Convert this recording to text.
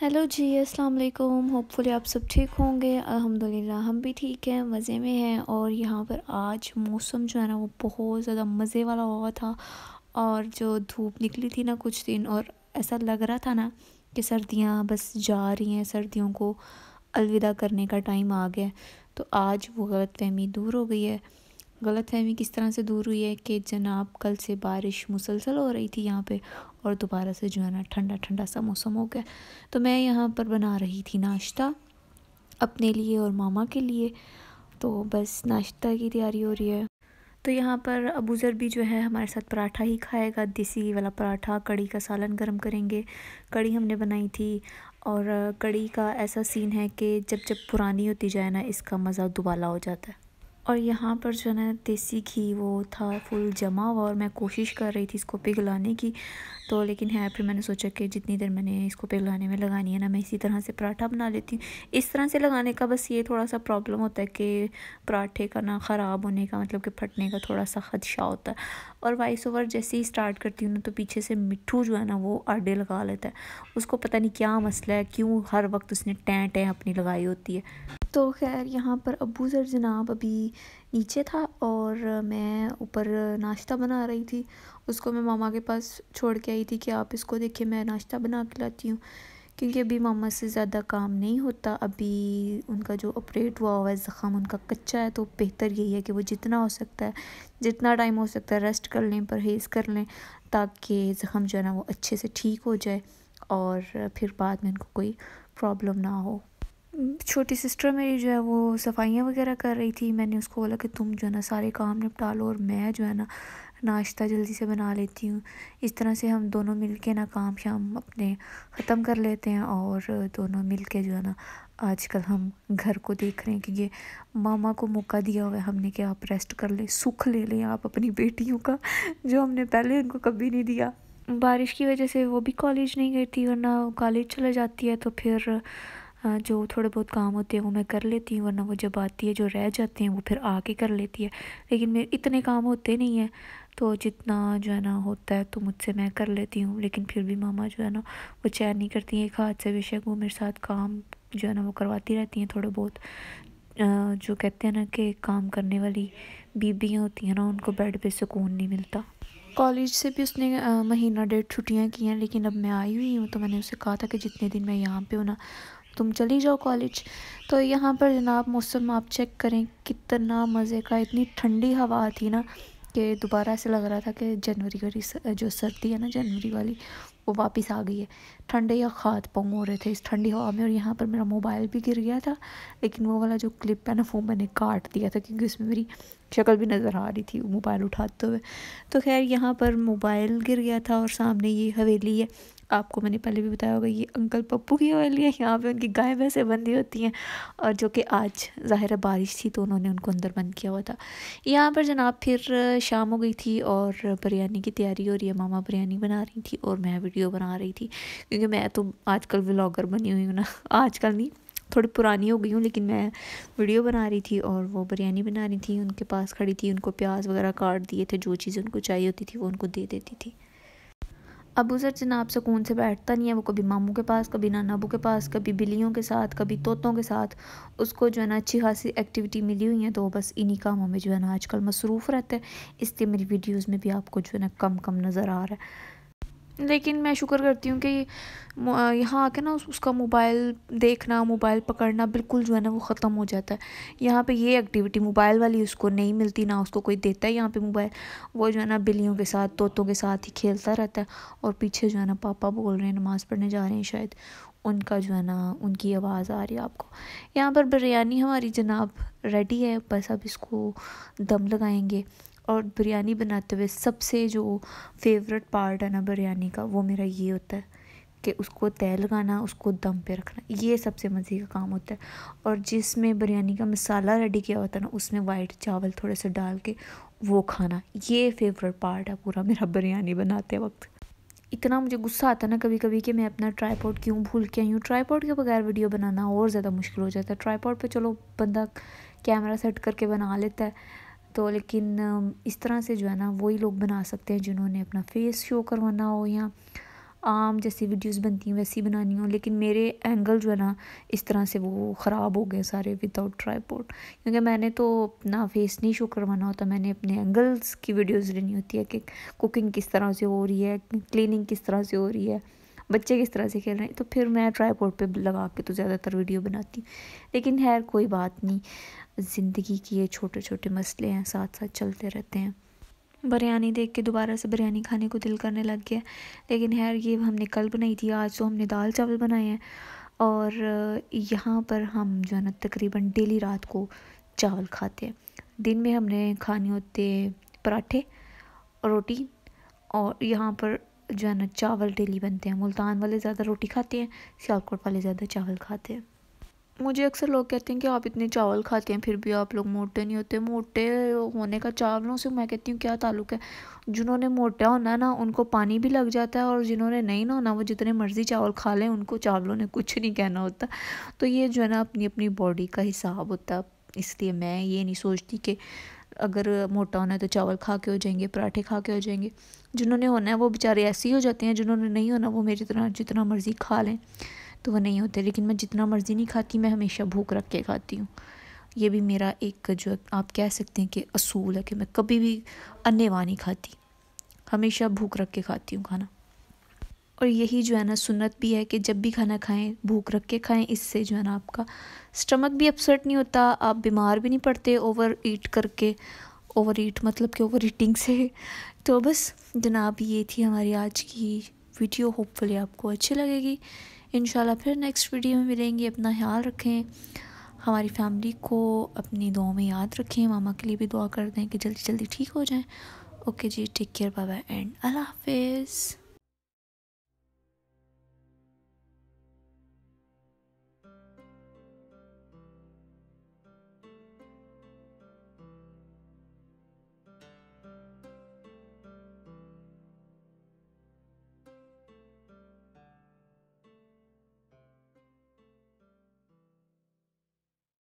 hello जी अस्सलाम वालेकुम hopefully आप सब ठीक होंगे अल्हम्दुलिल्लाह हम भी ठीक हैं मज़े में हैं और यहाँ पर आज मौसम जो है ना वो बहुत ज़्यादा मज़े वाला हुआ था और जो धूप निकली थी ना कुछ दिन और ऐसा लग रहा था ना कि सर्दियाँ बस जा रही हैं सर्दियों को अलविदा करने का टाइम आ गया तो आज वो फहमी दूर हो गई है गलत फहमी किस तरह से दूर हुई है कि जनाब कल से बारिश मुसलसल हो रही थी यहाँ पे और दोबारा से जो है ना ठंडा ठंडा सा मौसम हो गया तो मैं यहाँ पर बना रही थी नाश्ता अपने लिए और मामा के लिए तो बस नाश्ता की तैयारी हो रही है तो यहाँ पर अबूज़र भी जो है हमारे साथ पराठा ही खाएगा देसी वाला पराठा कड़ी का सालन गर्म करेंगे कड़ी हमने बनाई थी और कड़ी का ऐसा सीन है कि जब जब पुरानी होती जाए ना इसका मज़ा दुबाला हो जाता है और यहाँ पर जो है ना देसी घी वो था फुल जमा हुआ और मैं कोशिश कर रही थी इसको पिघलाने की तो लेकिन है फिर मैंने सोचा कि जितनी देर मैंने इसको पिघलाने में लगानी है ना मैं इसी तरह से पराठा बना लेती हूँ इस तरह से लगाने का बस ये थोड़ा सा प्रॉब्लम होता है कि पराठे का ना ख़राब होने का मतलब कि फटने का थोड़ा सा ख़दशा होता है और वाइस ओवर जैसे ही स्टार्ट करती हूँ ना तो पीछे से मिट्ठू जो है ना वो आडे लगा लेता है उसको पता नहीं क्या मसला है क्यों हर वक्त उसने टें टें अपनी लगाई होती है तो खैर यहाँ पर अबू सर जनाब अभी नीचे था और मैं ऊपर नाश्ता बना रही थी उसको मैं मामा के पास छोड़ के आई थी कि आप इसको देखिए मैं नाश्ता बना के लाती हूँ क्योंकि अभी मामा से ज़्यादा काम नहीं होता अभी उनका जो ऑपरेट हुआ हुआ है ज़ख़म उनका कच्चा है तो बेहतर यही है कि वो जितना हो सकता है जितना टाइम हो सकता है रेस्ट कर लें परहेज़ कर लें ताकि ज़ख़म जो है ना वो अच्छे से ठीक हो जाए और फिर बाद में उनको कोई प्रॉब्लम ना हो छोटी सिस्टर मेरी जो है वो सफाइयाँ वगैरह कर रही थी मैंने उसको बोला कि तुम जो है ना सारे काम निपटा लो और मैं जो है ना नाश्ता जल्दी से बना लेती हूँ इस तरह से हम दोनों मिल के ना काम शाम अपने ख़त्म कर लेते हैं और दोनों मिल के जो है ना आजकल हम घर को देख रहे हैं कि ये मामा को मौका दिया हुआ है हमने कि आप रेस्ट कर लें सुख ले लें आप अपनी बेटियों का जो हमने पहले उनको कभी नहीं दिया बारिश की वजह से वो भी कॉलेज नहीं गई थी वरना कॉलेज चला जाती है तो फिर हाँ, जो थोड़े बहुत काम होते हैं वो मैं कर लेती हूँ वरना वो जब आती है जो रह जाते हैं वो फिर आके कर लेती है लेकिन मेरे इतने काम होते नहीं हैं तो जितना जो है ना होता है तो मुझसे मैं कर लेती हूँ लेकिन फिर भी मामा जो है ना वो चैन नहीं करती हैं एक हाथ से बेशक वो मेरे साथ काम जो है ना वो करवाती रहती हैं थोड़े बहुत जो कहते हैं ना कि काम करने वाली बीबियाँ होती हैं ना उनको बेड पर सुकून नहीं मिलता कॉलेज से भी उसने महीना डेढ़ छुट्टियाँ की हैं लेकिन अब मैं आई हुई हूँ तो मैंने उसे कहा था कि जितने दिन मैं यहाँ पे हूँ ना तुम चली जाओ कॉलेज तो यहाँ पर जनाब मौसम आप चेक करें कितना मज़े का इतनी ठंडी हवा आती ना कि दोबारा ऐसे लग रहा था कि जनवरी वाली जो सर्दी है ना जनवरी वाली वो वापस आ गई है ठंडे या खाद पंग हो रहे थे इस ठंडी हवा में और यहाँ पर मेरा मोबाइल भी गिर गया था लेकिन वो वाला जो क्लिप है ना वो मैंने काट दिया था क्योंकि उसमें मेरी शक्ल भी नज़र आ रही थी मोबाइल उठाते हुए तो खैर यहाँ पर मोबाइल गिर गया था और सामने ये हवेली है आपको मैंने पहले भी बताया होगा ये अंकल पप्पू की हवेली है यहाँ पे उनकी गाय वैसे बंदी होती हैं और जो कि आज ज़ाहिर बारिश थी तो उन्होंने उनको अंदर बंद किया हुआ था यहाँ पर जनाब फिर शाम हो गई थी और बिरयानी की तैयारी हो रही है मामा बिरयानी बना रही थी और मैं वीडियो बना रही थी क्योंकि मैं तो आजकल व्लागर बनी हुई हूँ ना आजकल नहीं थोड़ी पुरानी हो गई हूँ लेकिन मैं वीडियो बना रही थी और वो बिरयानी बना रही थी उनके पास खड़ी थी उनको प्याज वगैरह काट दिए थे जो चीज़ें उनको चाहिए होती थी वो उनको दे देती थी अबू सर जनाब सुकून से बैठता नहीं है वो कभी मामू के पास कभी नाना अबू के पास कभी बिल्लियों के साथ कभी तोतों के साथ उसको जो है ना अच्छी खासी एक्टिविटी मिली हुई है तो बस इन्हीं कामों में जो है ना आजकल मसरूफ़ रहता है इसलिए मेरी वीडियोज़ में भी आपको जो है ना कम कम नज़र आ रहा है लेकिन मैं शुक्र करती हूँ कि यहाँ आके ना उसका मोबाइल देखना मोबाइल पकड़ना बिल्कुल जो है ना वो ख़त्म हो जाता है यहाँ पे ये एक्टिविटी मोबाइल वाली उसको नहीं मिलती ना उसको कोई देता है यहाँ पे मोबाइल वो जो है ना बिल्लियों के साथ तोतों के साथ ही खेलता रहता है और पीछे जो है ना पापा बोल रहे हैं नमाज़ पढ़ने जा रहे हैं शायद उनका जो है ना उनकी आवाज़ आ रही है आपको यहाँ पर बिरयानी हमारी जनाब रेडी है बस अब इसको दम लगाएंगे और बिरयानी बनाते हुए सबसे जो फेवरेट पार्ट है ना बिरयानी का वो मेरा ये होता है कि उसको तय लगाना उसको दम पे रखना ये सबसे मज़े का काम होता है और जिसमें बिरयानी का मसाला रेडी किया होता है ना उसमें वाइट चावल थोड़े से डाल के वो खाना ये फेवरेट पार्ट है पूरा मेरा बिरयानी बनाते वक्त इतना मुझे गुस्सा आता है ना कभी कभी कि मैं अपना ट्राईपॉड क्यों भूल के आई हूँ ट्राईपॉड के बगैर वीडियो बनाना और ज़्यादा मुश्किल हो जाता है ट्राईपॉड पे चलो बंदा कैमरा सेट करके बना लेता है तो लेकिन इस तरह से जो है ना वही लोग बना सकते हैं जिन्होंने अपना फेस शो करवाना हो या आम जैसी वीडियोस बनती हैं वैसी बनानी हो लेकिन मेरे एंगल जो है ना इस तरह से वो ख़राब हो गए सारे विदाउट ट्राईपोर्ट क्योंकि मैंने तो अपना फेस नहीं शो करवाना होता मैंने अपने एंगल्स की वीडियोस लेनी होती है कि कुकिंग किस तरह से हो रही है क्लीनिंग किस तरह से हो रही है बच्चे किस तरह से खेल रहे हैं तो फिर मैं ट्राईपोर्ट पे लगा के तो ज़्यादातर वीडियो बनाती हूँ लेकिन खैर कोई बात नहीं ज़िंदगी के ये छोटे छोटे मसले हैं साथ साथ चलते रहते हैं बिरयानी देख के दोबारा से बिरयानी खाने को दिल करने लग गया लेकिन खैर ये हमने कल बनाई थी आज तो हमने दाल चावल बनाए हैं और यहाँ पर हम जो है ना तकरीबन डेली रात को चावल खाते हैं दिन में हमने खाने होते पराठे रोटी और यहाँ पर जो है ना चावल डेली बनते हैं मुल्तान वाले ज़्यादा रोटी खाते हैं सियालकोट वाले ज़्यादा चावल खाते हैं मुझे अक्सर लोग कहते हैं कि आप इतने चावल खाते हैं फिर भी आप लोग मोटे नहीं होते मोटे होने का चावलों से मैं कहती हूँ क्या ताल्लुक है जिन्होंने मोटा होना ना उनको पानी भी लग जाता है और जिन्होंने नहीं ना होना वो जितने मर्ज़ी चावल खा लें उनको चावलों ने कुछ नहीं कहना होता तो ये जो है ना अपनी अपनी बॉडी का हिसाब होता इसलिए मैं ये नहीं सोचती कि अगर मोटा होना है तो चावल खा के हो जाएंगे पराठे खा के हो जाएंगे जिन्होंने होना है वो बेचारे ऐसे ही हो जाते हैं जिन्होंने नहीं होना वो मेरी तरह जितना मर्ज़ी खा लें तो वो नहीं होते लेकिन मैं जितना मर्ज़ी नहीं खाती मैं हमेशा भूख रख के खाती हूँ ये भी मेरा एक जो आप कह सकते हैं कि असूल है कि मैं कभी भी अन्यवा नहीं खाती हमेशा भूख रख के खाती हूँ खाना और यही जो है ना सुन्नत भी है कि जब भी खाना खाएं भूख रख के खाएं इससे जो है ना आपका स्टमक भी अपसेट नहीं होता आप बीमार भी नहीं पड़ते ओवर ईट करके ओवर ईट मतलब कि ओवर ईटिंग से तो बस जनाब ये थी हमारी आज की वीडियो होपफुली आपको अच्छी लगेगी इन फिर नेक्स्ट वीडियो में मिलेंगे अपना ख्याल रखें हमारी फैमिली को अपनी दुआ में याद रखें मामा के लिए भी दुआ कर दें कि जल्दी जल्दी ठीक हो जाएं ओके जी take care bye bye and अल्लाह हाफिज़